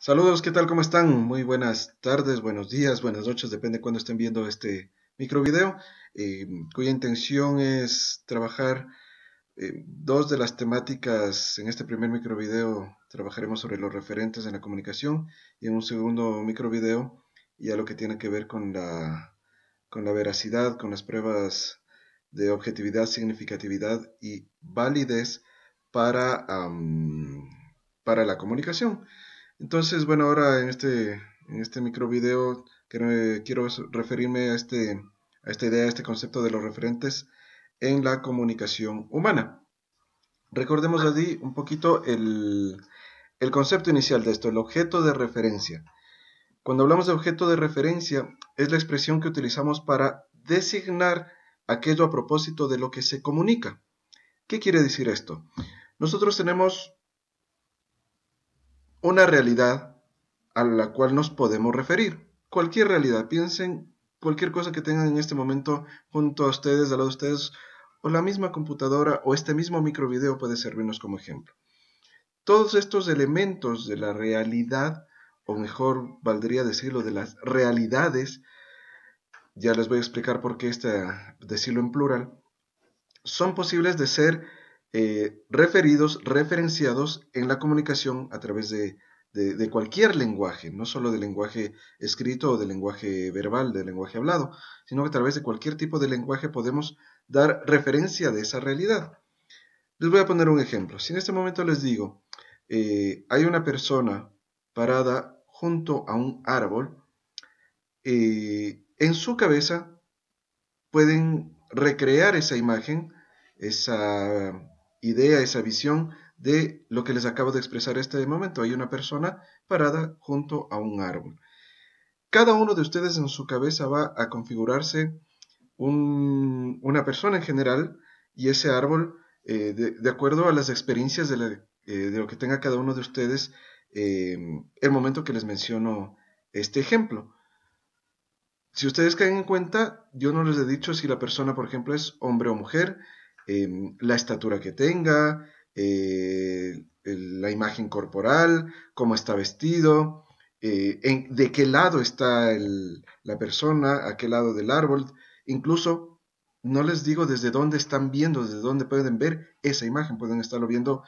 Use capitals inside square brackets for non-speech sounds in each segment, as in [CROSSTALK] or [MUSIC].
Saludos, ¿qué tal? ¿Cómo están? Muy buenas tardes, buenos días, buenas noches, depende de cuándo estén viendo este microvideo, eh, cuya intención es trabajar eh, dos de las temáticas. En este primer microvideo trabajaremos sobre los referentes en la comunicación y en un segundo microvideo ya lo que tiene que ver con la, veracidad, con las pruebas de objetividad, significatividad y validez para, para la comunicación. Entonces, bueno, ahora en este, en este micro video quiero referirme a, este, a esta idea, a este concepto de los referentes en la comunicación humana. Recordemos allí un poquito el, el concepto inicial de esto, el objeto de referencia. Cuando hablamos de objeto de referencia, es la expresión que utilizamos para designar aquello a propósito de lo que se comunica. ¿Qué quiere decir esto? Nosotros tenemos una realidad a la cual nos podemos referir. Cualquier realidad, piensen cualquier cosa que tengan en este momento junto a ustedes, al lado de ustedes, o la misma computadora o este mismo microvideo puede servirnos como ejemplo. Todos estos elementos de la realidad, o mejor valdría decirlo de las realidades, ya les voy a explicar por qué este decirlo en plural, son posibles de ser eh, referidos, referenciados en la comunicación a través de, cualquier lenguaje, no solo del lenguaje escrito o del lenguaje verbal, del lenguaje hablado, sino que a través de cualquier tipo de lenguaje podemos dar referencia de esa realidad. Les voy a poner un ejemplo. Si en este momento les digo, eh, hay una persona parada junto a un árbol, eh, en su cabeza pueden recrear esa imagen, esa idea, esa visión de lo que les acabo de expresar este momento. Hay una persona parada junto a un árbol. Cada uno de ustedes en su cabeza va a configurarse una persona en general y ese árbol eh, de, acuerdo a las experiencias eh, de, lo que tenga cada uno de ustedes em, el momento que les menciono este ejemplo. Si ustedes caen en cuenta, yo no les he dicho si la persona, por ejemplo, es hombre o mujer, Em, la estatura que tenga, eh, la imagen corporal, cómo está vestido, eh, de qué lado está la persona, a qué lado del árbol. Incluso no les digo desde dónde están viendo, desde dónde pueden ver esa imagen. Pueden estarlo viendo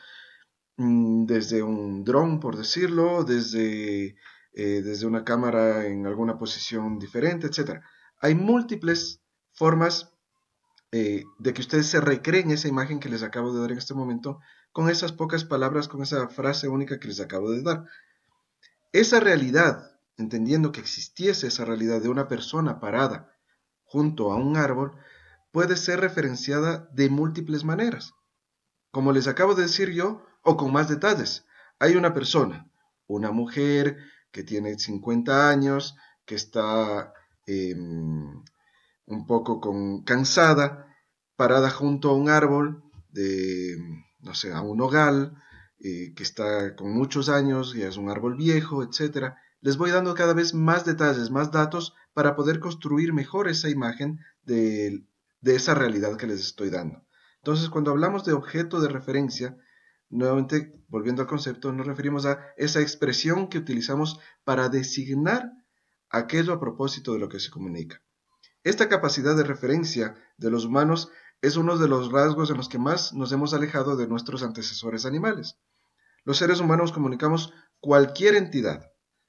mm, desde un dron, por decirlo, desde, eh, desde una cámara en alguna posición diferente, etc. Hay múltiples formas eh, de que ustedes se recreen esa imagen que les acabo de dar en este momento con esas pocas palabras, con esa frase única que les acabo de dar. Esa realidad, entendiendo que existiese esa realidad de una persona parada junto a un árbol, puede ser referenciada de múltiples maneras. Como les acabo de decir yo, o con más detalles, hay una persona, una mujer que tiene 50 años, que está em, un poco con, cansada, parada junto a un árbol de, no sé, a un hogar eh, que está con muchos años, y es un árbol viejo, etc. Les voy dando cada vez más detalles, más datos para poder construir mejor esa imagen de esa realidad que les estoy dando. Entonces, cuando hablamos de objeto de referencia, nuevamente, volviendo al concepto, nos referimos a esa expresión que utilizamos para designar aquello a propósito de lo que se comunica. Esta capacidad de referencia de los humanos es uno de los rasgos en los que más nos hemos alejado de nuestros antecesores animales. Los seres humanos comunicamos cualquier entidad,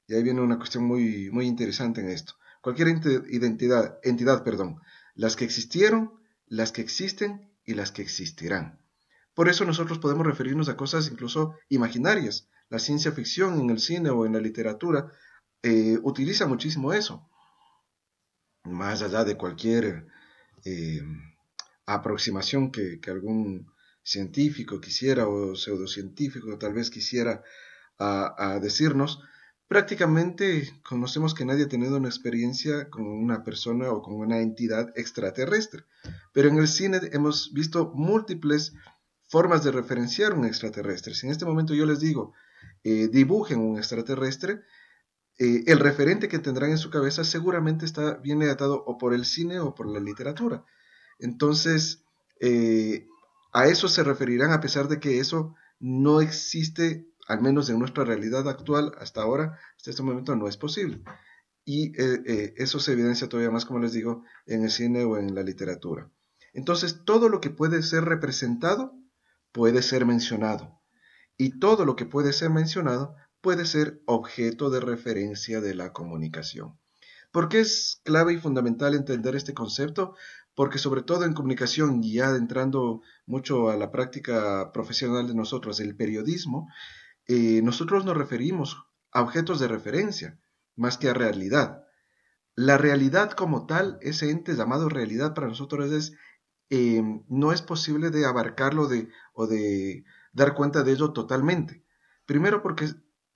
y ahí viene una cuestión muy, muy interesante en esto, cualquier identidad, entidad, perdón, las que existieron, las que existen y las que existirán. Por eso nosotros podemos referirnos a cosas incluso imaginarias. La ciencia ficción en el cine o en la literatura eh, utiliza muchísimo eso más allá de cualquier eh, aproximación que, algún científico quisiera o pseudocientífico tal vez quisiera a, decirnos, prácticamente conocemos que nadie ha tenido una experiencia con una persona o con una entidad extraterrestre, pero en el cine hemos visto múltiples formas de referenciar un extraterrestre. Si en este momento yo les digo, eh, dibujen un extraterrestre, eh, el referente que tendrán en su cabeza seguramente está, bien atado o por el cine o por la literatura. Entonces, eh, a eso se referirán a pesar de que eso no existe, al menos en nuestra realidad actual hasta ahora, hasta este momento no es posible. Y eh, eso se evidencia todavía más, como les digo, en el cine o en la literatura. Entonces, todo lo que puede ser representado puede ser mencionado. Y todo lo que puede ser mencionado puede ser objeto de referencia de la comunicación. ¿Por qué es clave y fundamental entender este concepto? Porque sobre todo en comunicación, y ya adentrando mucho a la práctica profesional de nosotros, el periodismo, eh, nosotros nos referimos a objetos de referencia, más que a realidad. La realidad como tal, ese ente llamado realidad para nosotros es, em, no es posible de abarcarlo de, o de dar cuenta de ello totalmente. Primero porque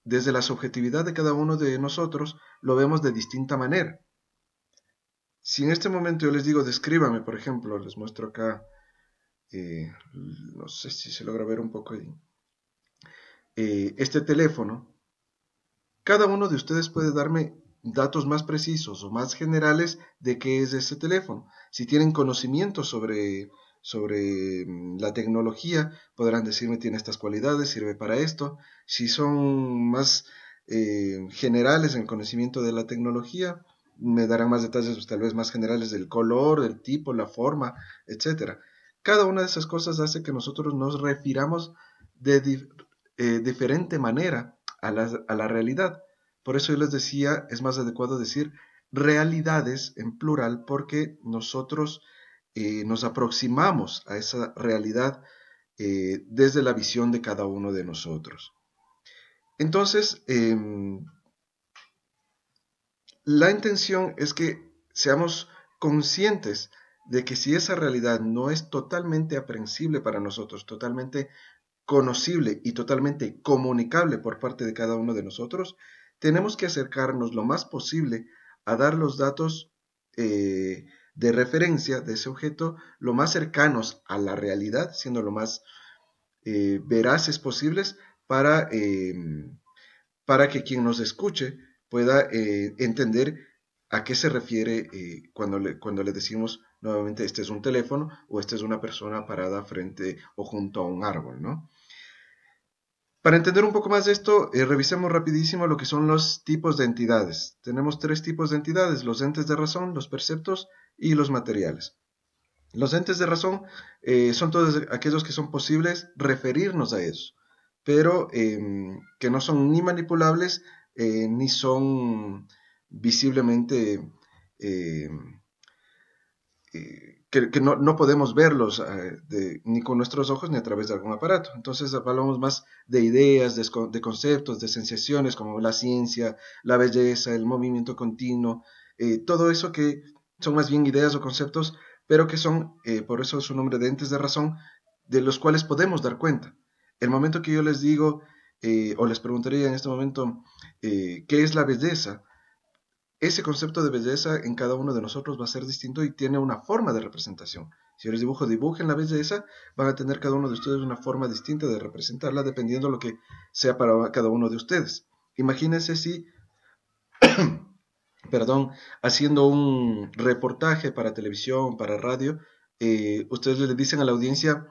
desde la subjetividad de cada uno de nosotros, lo vemos de distinta manera. Si en este momento yo les digo, descríbame, por ejemplo, les muestro acá, eh, no sé si se logra ver un poco eh, este teléfono, cada uno de ustedes puede darme datos más precisos o más generales de qué es ese teléfono. Si tienen conocimiento sobre sobre mm, la tecnología, podrán decirme tiene estas cualidades, sirve para esto. Si son más eh, generales en conocimiento de la tecnología, me darán más detalles pues, tal vez más generales del color, del tipo, la forma, etcétera. Cada una de esas cosas hace que nosotros nos refiramos de eh, diferente manera a la, a la realidad. Por eso yo les decía, es más adecuado decir realidades en plural porque nosotros eh, nos aproximamos a esa realidad eh, desde la visión de cada uno de nosotros. Entonces, em, la intención es que seamos conscientes de que si esa realidad no es totalmente aprehensible para nosotros, totalmente conocible y totalmente comunicable por parte de cada uno de nosotros, tenemos que acercarnos lo más posible a dar los datos eh, de referencia de ese objeto lo más cercanos a la realidad, siendo lo más eh, veraces posibles para, em, para que quien nos escuche pueda eh, entender a qué se refiere eh, cuando, le, cuando le decimos nuevamente este es un teléfono o esta es una persona parada frente o junto a un árbol, Para entender un poco más de esto, revisemos rapidísimo lo que son los tipos de entidades. Tenemos tres tipos de entidades, los entes de razón, los perceptos y los materiales. Los entes de razón eh, son todos aquellos que son posibles referirnos a ellos, pero em, que no son ni manipulables eh, ni son visiblemente em, eh, que, no, podemos verlos ni con nuestros ojos ni a través de algún aparato. Entonces hablamos más de ideas, de, conceptos, de sensaciones como la ciencia, la belleza, el movimiento continuo, todo eso que son más bien ideas o conceptos, pero que son, eh, por eso su nombre de entes de razón, de los cuales podemos dar cuenta. El momento que yo les digo, eh, o les preguntaría en este momento, eh, ¿qué es la belleza? Ese concepto de belleza en cada uno de nosotros va a ser distinto y tiene una forma de representación. Si yo les dibujo, dibujen la belleza, van a tener cada uno de ustedes una forma distinta de representarla dependiendo de lo que sea para cada uno de ustedes. Imagínense si [CLEARS THROAT] perdón, haciendo un reportaje para televisión, para radio, eh, ustedes le dicen a la audiencia,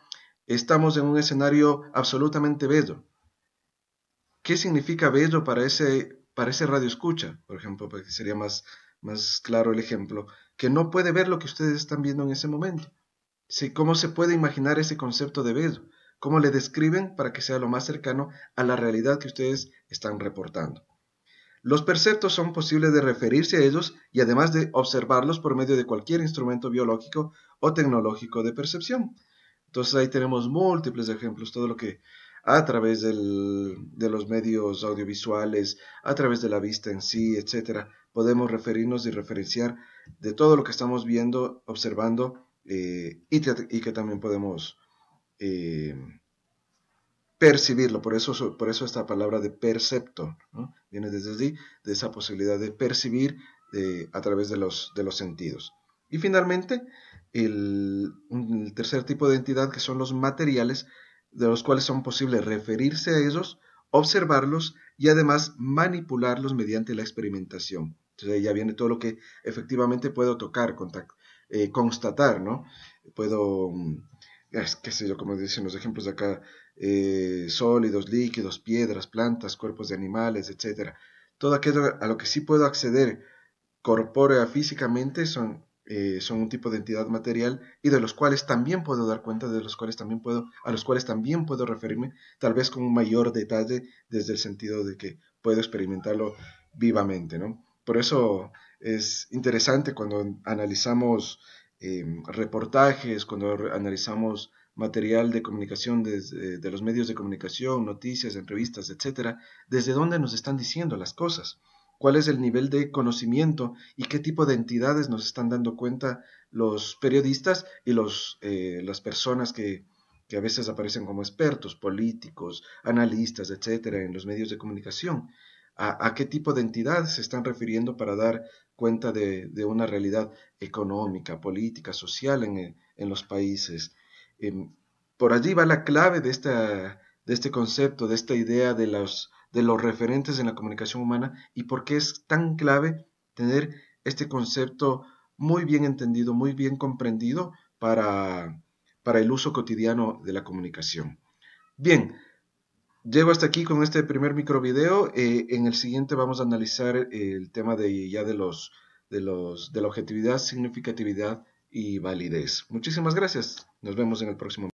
estamos en un escenario absolutamente bello. ¿Qué significa bello para ese, para ese radio escucha? Por ejemplo, porque sería más, más claro el ejemplo, que no puede ver lo que ustedes están viendo en ese momento. Sí, ¿Cómo se puede imaginar ese concepto de bello? ¿Cómo le describen para que sea lo más cercano a la realidad que ustedes están reportando? Los perceptos son posibles de referirse a ellos y además de observarlos por medio de cualquier instrumento biológico o tecnológico de percepción. Entonces ahí tenemos múltiples ejemplos, todo lo que a través de los medios audiovisuales, a través de la vista en sí, etc. podemos referirnos y referenciar de todo lo que estamos viendo, observando eh, y, que también podemos eh, percibirlo, por eso, por eso esta palabra de percepto, viene desde de esa posibilidad de percibir eh, a través de los, de los sentidos. Y finalmente, el, tercer tipo de entidad que son los materiales, de los cuales son posibles referirse a ellos, observarlos y además manipularlos mediante la experimentación. Entonces ahí ya viene todo lo que efectivamente puedo tocar, eh, constatar, ¿no? Puedo, mm, qué sé yo, como dicen los ejemplos de acá, eh, sólidos, líquidos, piedras, plantas, cuerpos de animales, etc. Todo aquello a lo que sí puedo acceder corpórea físicamente son, eh, son un tipo de entidad material y de los cuales también puedo dar cuenta, de los cuales también puedo, a los cuales también puedo referirme, tal vez con un mayor detalle desde el sentido de que puedo experimentarlo vivamente, ¿no? Por eso es interesante cuando analizamos em, reportajes, cuando analizamos material de comunicación de los medios de comunicación, noticias, entrevistas, etcétera, desde dónde nos están diciendo las cosas, cuál es el nivel de conocimiento y qué tipo de entidades nos están dando cuenta los periodistas y los, eh, las personas que, que a veces aparecen como expertos, políticos, analistas, etcétera, en los medios de comunicación. A, qué tipo de entidades se están refiriendo para dar cuenta de, una realidad económica, política, social en, en los países, Em, por allí va la clave de, este concepto, de esta idea de los, referentes en la comunicación humana y por qué es tan clave tener este concepto muy bien entendido, muy bien comprendido para, el uso cotidiano de la comunicación. Bien, llego hasta aquí con este primer microvideo. Eh, en el siguiente vamos a analizar el tema de ya de los de la objetividad, significatividad y validez. Muchísimas gracias. Nos vemos en el próximo.